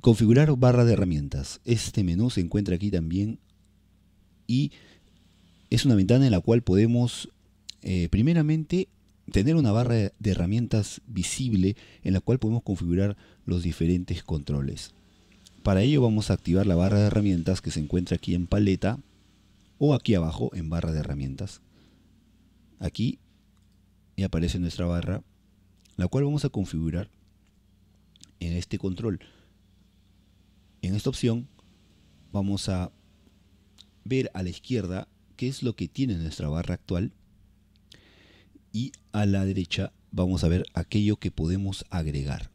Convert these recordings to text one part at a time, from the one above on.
Configurar barra de herramientas. Este menú se encuentra aquí también y es una ventana en la cual podemos eh, primeramente tener una barra de herramientas visible en la cual podemos configurar los diferentes controles. Para ello vamos a activar la barra de herramientas que se encuentra aquí en paleta o aquí abajo en barra de herramientas. Aquí y aparece nuestra barra, la cual vamos a configurar en este control. En esta opción vamos a ver a la izquierda qué es lo que tiene nuestra barra actual y a la derecha vamos a ver aquello que podemos agregar.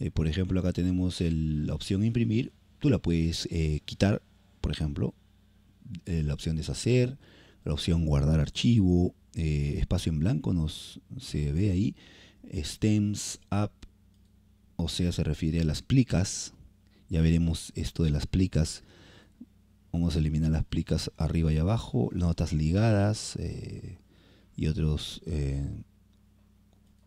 Eh, por ejemplo, acá tenemos la opción imprimir. Tú la puedes eh, quitar, por ejemplo, eh, la opción deshacer, la opción guardar archivo, espacio en blanco, nos se ve ahí, stems, app, o sea, se refiere a las plicas. Ya veremos esto de las plicas. Vamos a eliminar las plicas arriba y abajo, notas ligadas eh, y otros, eh,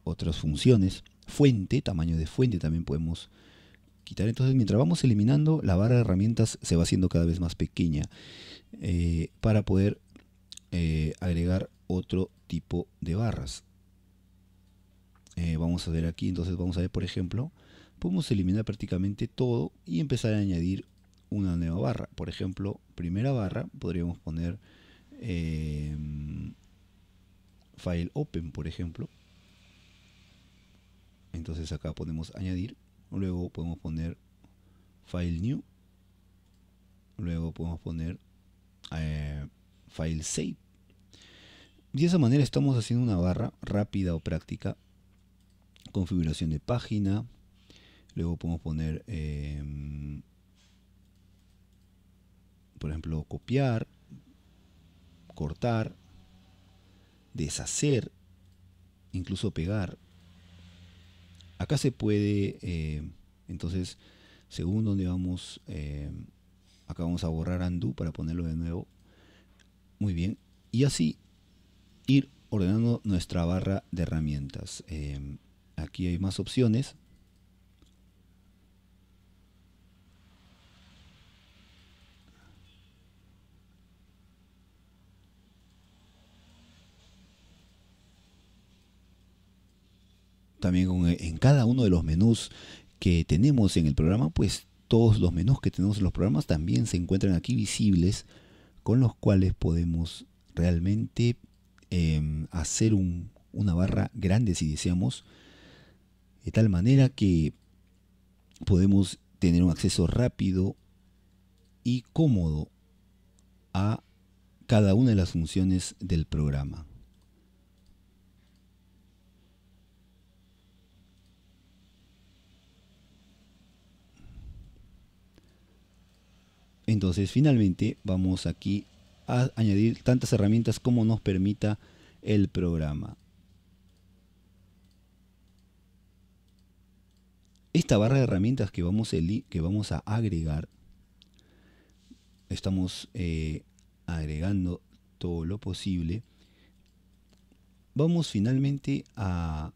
otras funciones. Fuente, tamaño de fuente también podemos quitar. Entonces, mientras vamos eliminando, la barra de herramientas se va haciendo cada vez más pequeña eh, para poder agregar otro tipo de barras. Eh, vamos a ver aquí, entonces vamos a ver, por ejemplo, podemos eliminar prácticamente todo y empezar a añadir una nueva barra. Por ejemplo, primera barra, podríamos poner em, file open, por ejemplo. Entonces acá ponemos añadir, luego podemos poner file new, luego podemos poner eh, file save. De esa manera estamos haciendo una barra rápida o práctica configuración de página. Luego podemos poner, em, por ejemplo, copiar, cortar, deshacer, incluso pegar. Acá se puede, em, entonces, según donde vamos, em, acá vamos a borrar undo para ponerlo de nuevo. Muy bien. Y así ir ordenando nuestra barra de herramientas. Aquí hay más opciones. También eh, en cada uno de los menús que tenemos en el programa, pues todos los menús que tenemos en los programas también se encuentran aquí visibles, con los cuales podemos realmente em, hacer una barra grande si deseamos de tal manera que podemos tener un acceso rápido y cómodo a cada una de las funciones del programa. Entonces finalmente vamos aquí a añadir tantas herramientas como nos permita el programa. Esta barra de herramientas que vamos, que vamos a agregar, estamos eh, agregando todo lo posible. Vamos finalmente a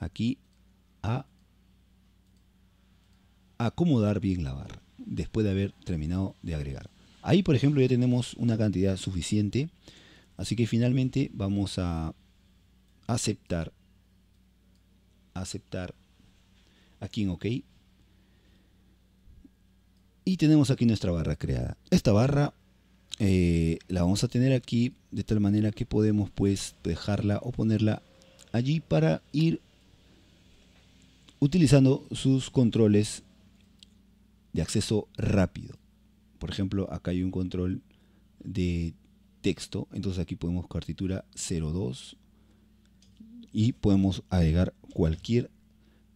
aquí a acomodar bien la barra después de haber terminado de agregar. Ahí, por ejemplo, ya tenemos una cantidad suficiente. Así que finalmente vamos a aceptar aceptar. Aquí en OK. Y tenemos aquí nuestra barra creada. Esta barra eh, la vamos a tener aquí de tal manera que podemos pues dejarla o ponerla allí para ir utilizando sus controles de acceso rápido. Por ejemplo, acá hay un control de texto, entonces aquí podemos partitura 02 y podemos agregar cualquier,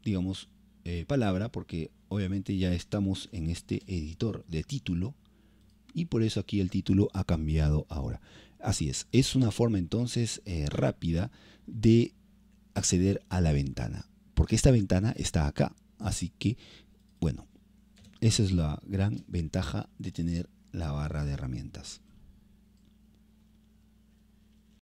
digamos, eh, palabra, porque obviamente ya estamos en este editor de título y por eso aquí el título ha cambiado ahora. Así es, es una forma entonces eh, rápida de acceder a la ventana, porque esta ventana está acá, así que bueno, esa es la gran ventaja de tener la barra de herramientas.